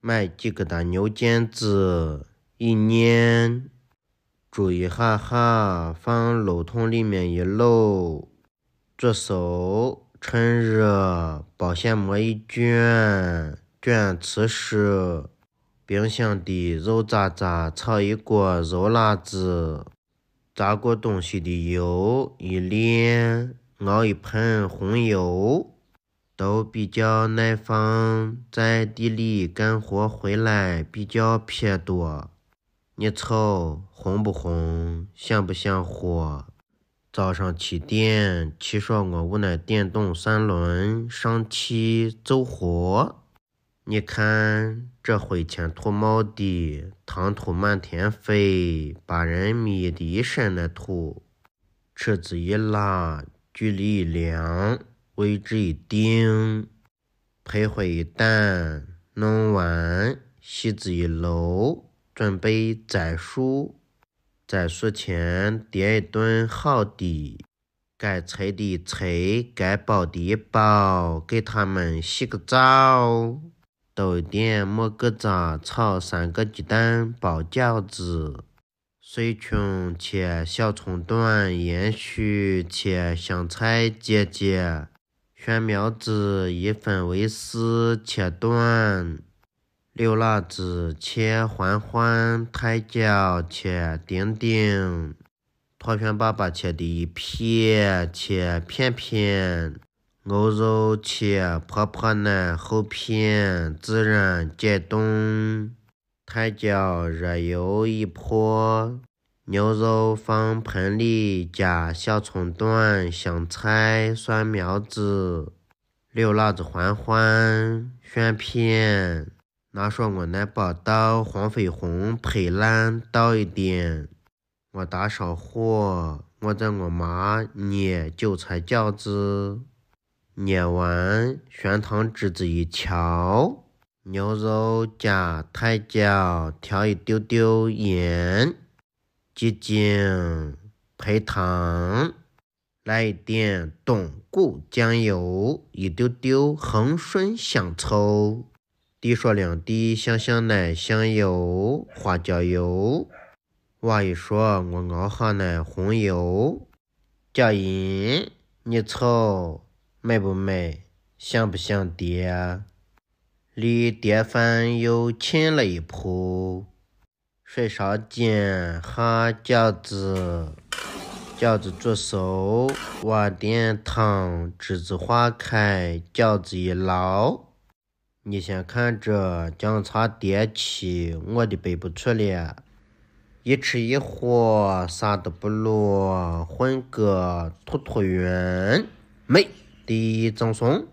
买几个大牛腱子，一捻，煮一下哈，放漏桶里面一漏，煮熟，趁热，保鲜膜一卷，卷瓷实，冰箱的肉渣渣，炒一锅肉辣子，炸过东西的油一炼，熬一盆红油。都比较耐放，在地里干活回来比较撇多。你瞅红不红？像不像火？早上七点，骑上我屋那电动三轮上去走活。你看这灰天土冒的，糖土满天飞，把人迷的一身那土。车子一拉，距离一量。位置一定，拍一蛋，弄完，锡纸一楼，准备栽书。栽书前点一顿好的，该拆的拆，该包的包，给他们洗个澡。豆点莫个炸，炒三个鸡蛋，包饺子。水穷切小葱段，盐须切香菜节节。蒜苗子一分为四，切断；六辣子切环环；泰椒切丁丁；脱皮粑粑切的一片；切片片；牛肉切破破的厚片，自然解冻；泰椒热油一泼。牛肉放盆里，加小葱段、香菜、蒜苗子、六辣子、环环、选片。拿说我那把刀黄飞鸿拍烂，倒一点。我打烧火，我在我妈捏韭菜饺子，捏完玄汤汁子一调。牛肉加太椒，调一丢丢盐。鸡精、白糖，来一点冬菇、酱油，一丢丢恒顺香醋，滴上两滴香香奶香油、花椒油，挖一说我熬好奶红油、酱油，你瞅美不美，香不香的？离叠饭又近了一步。水烧开，下饺子，饺子煮熟，挖点汤，栀子花开，饺子一捞。你先看着，姜茶叠起，我的背不出了。一吃一喝，啥都不落，混个妥妥圆，美的赠送。